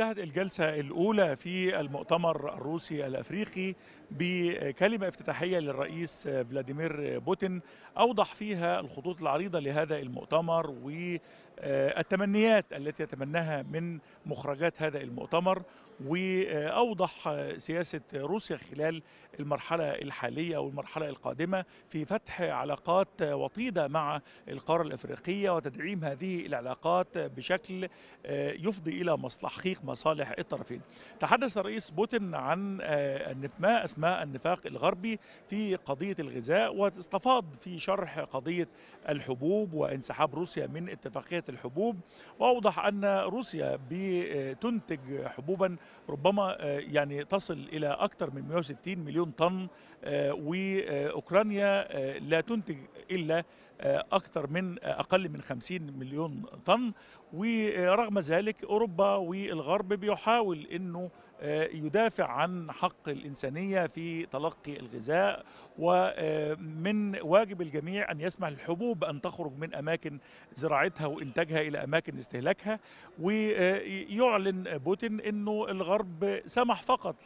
انتهت الجلسة الأولى في المؤتمر الروسي الأفريقي بكلمة افتتاحية للرئيس فلاديمير بوتين أوضح فيها الخطوط العريضة لهذا المؤتمر والتمنيات التي يتمناها من مخرجات هذا المؤتمر وأوضح سياسة روسيا خلال المرحلة الحالية والمرحلة القادمة في فتح علاقات وطيدة مع القارة الأفريقية وتدعيم هذه العلاقات بشكل يفضي إلى مصلحة تحقيق مصالح الطرفين تحدث الرئيس بوتين عن آه، ما اسماه النفاق الغربي في قضية الغذاء واستفاض في شرح قضية الحبوب وانسحاب روسيا من اتفاقية الحبوب وأوضح أن روسيا بتنتج حبوبا ربما آه، يعني تصل إلى أكثر من 160 مليون طن آه، وأوكرانيا لا تنتج إلا أكثر من أقل من 50 مليون طن ورغم ذلك أوروبا والغرب الغرب بيحاول انه آه، يدافع عن حق الإنسانية في تلقي الغذاء ومن آه، واجب الجميع أن يسمح للحبوب أن تخرج من أماكن زراعتها وإنتاجها إلى أماكن استهلاكها ويعلن بوتين أنه الغرب سمح فقط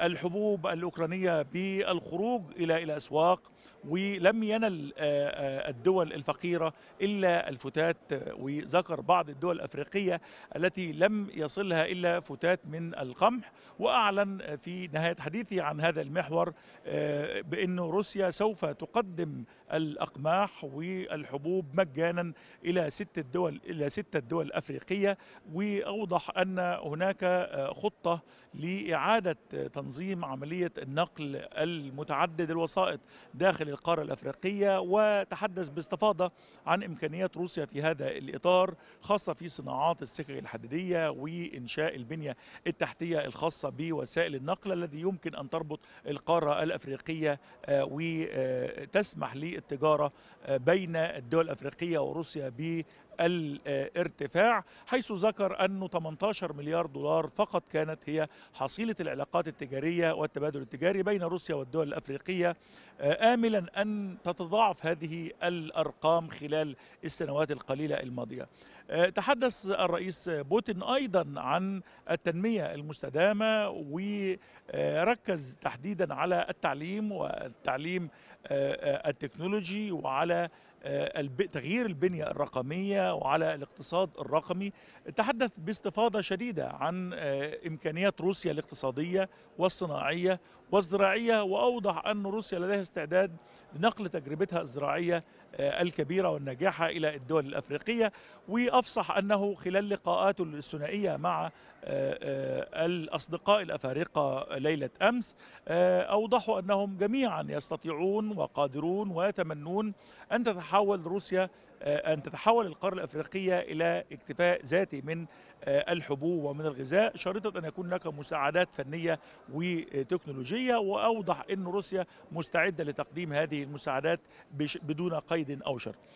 للحبوب الأوكرانية بالخروج إلى الأسواق ولم ينل آه، الدول الفقيرة إلا الفتات وذكر بعض الدول الأفريقية التي لم يصلها إلا فتات من القمح القمح واعلن في نهايه حديثي عن هذا المحور آه، بان روسيا سوف تقدم الاقماح والحبوب مجانا الى ست الدول الى ستة دول افريقيه واوضح ان هناك آه، خطه لاعاده تنظيم عمليه النقل المتعدد الوسائط داخل القاره الافريقيه وتحدث باستفاضه عن امكانيات روسيا في هذا الاطار خاصه في صناعات السكك الحديديه وانشاء البنيه التحتيه الخاصة بوسائل النقل الذي يمكن أن تربط القارة الأفريقية آه، وتسمح للتجارة آه، بين الدول الأفريقية وروسيا الارتفاع حيث ذكر أنه 18 مليار دولار فقط كانت هي حصيلة العلاقات التجارية والتبادل التجاري بين روسيا والدول الأفريقية آه، آملا أن تتضاعف هذه الأرقام خلال السنوات القليلة الماضية آه، تحدث الرئيس بوتين أيضا عن التنمية المستدامة وركز آه، تحديدا على التعليم والتعليم التكنولوجي وعلى آه، تغيير البنية الرقمية وعلى الاقتصاد الرقمي تحدث باستفاضة شديدة عن آه، إمكانيات روسيا الاقتصادية والصناعية والزراعية وأوضح أن روسيا لديها استعداد لنقل تجربتها الزراعية آه، الكبيرة والناجحة إلى الدول الأفريقية وأفصح أنه خلال لقاءاته الثنائية مع الأصدقاء الأفارقة ليلة أمس أوضحوا أنهم جميعا يستطيعون وقادرون ويتمنون أن تتحقق تتحول روسيا آه، أن تتحول القارة الأفريقية إلى اكتفاء ذاتي من آه، الحبوب ومن الغذاء شريطة أن يكون هناك مساعدات فنية وتكنولوجية وأوضح أن روسيا مستعدة لتقديم هذه المساعدات بدون قيد أو شرط